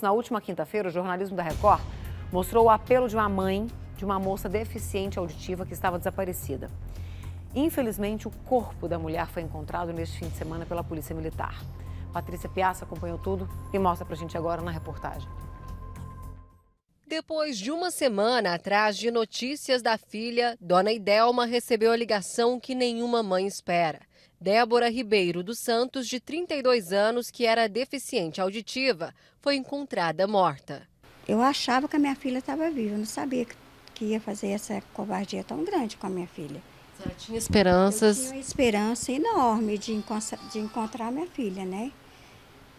Na última quinta-feira, o jornalismo da Record mostrou o apelo de uma mãe de uma moça deficiente auditiva que estava desaparecida. Infelizmente, o corpo da mulher foi encontrado neste fim de semana pela Polícia Militar. Patrícia Piazza acompanhou tudo e mostra pra gente agora na reportagem. Depois de uma semana atrás de notícias da filha, Dona Idelma recebeu a ligação que nenhuma mãe espera. Débora Ribeiro dos Santos, de 32 anos, que era deficiente auditiva, foi encontrada morta. Eu achava que a minha filha estava viva, eu não sabia que ia fazer essa covardia tão grande com a minha filha. Você tinha esperanças? Eu tinha uma esperança enorme de, encontrar, de encontrar minha filha, né?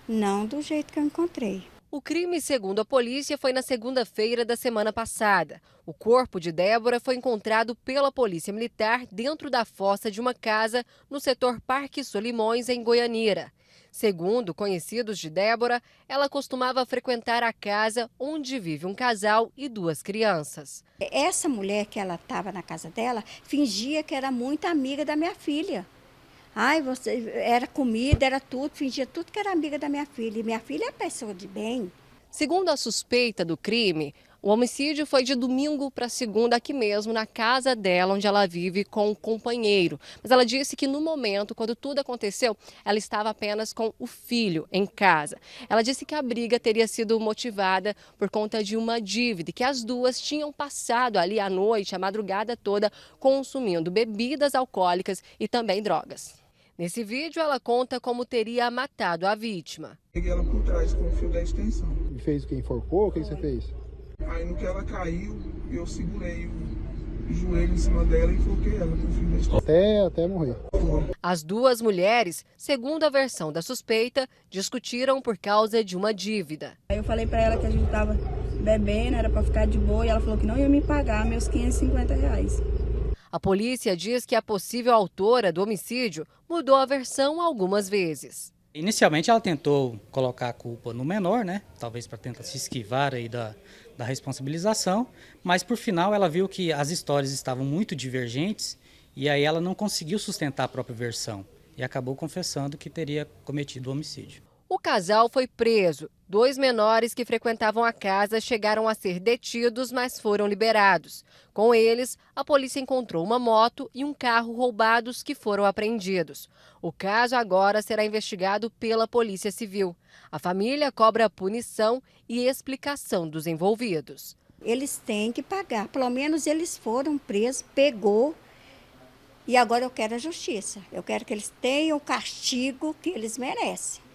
Não do jeito que eu encontrei. O crime, segundo a polícia, foi na segunda-feira da semana passada. O corpo de Débora foi encontrado pela Polícia Militar dentro da fossa de uma casa no setor Parque Solimões, em Goianira. Segundo conhecidos de Débora, ela costumava frequentar a casa onde vive um casal e duas crianças. Essa mulher que ela estava na casa dela fingia que era muito amiga da minha filha. Ai, você era comida, era tudo, fingia tudo que era amiga da minha filha. E minha filha é pessoa de bem. Segundo a suspeita do crime, o homicídio foi de domingo para segunda aqui mesmo, na casa dela, onde ela vive com o um companheiro. Mas ela disse que no momento, quando tudo aconteceu, ela estava apenas com o filho em casa. Ela disse que a briga teria sido motivada por conta de uma dívida, que as duas tinham passado ali a noite, a madrugada toda, consumindo bebidas alcoólicas e também drogas. Nesse vídeo, ela conta como teria matado a vítima. Peguei ela por trás com o fio da extensão. E fez o que? Enforcou? O que você fez? Aí no que ela caiu, eu segurei o joelho em cima dela e foquei ela no fim da história. Até, até morrer. As duas mulheres, segundo a versão da suspeita, discutiram por causa de uma dívida. Aí eu falei para ela que a gente tava bebendo, era para ficar de boa, e ela falou que não ia me pagar meus 550 reais. A polícia diz que a possível autora do homicídio mudou a versão algumas vezes. Inicialmente ela tentou colocar a culpa no menor, né? Talvez para tentar se esquivar aí da, da responsabilização, mas por final ela viu que as histórias estavam muito divergentes e aí ela não conseguiu sustentar a própria versão e acabou confessando que teria cometido o homicídio. O casal foi preso. Dois menores que frequentavam a casa chegaram a ser detidos, mas foram liberados. Com eles, a polícia encontrou uma moto e um carro roubados que foram apreendidos. O caso agora será investigado pela Polícia Civil. A família cobra punição e explicação dos envolvidos. Eles têm que pagar, pelo menos eles foram presos, pegou. E agora eu quero a justiça. Eu quero que eles tenham o castigo que eles merecem.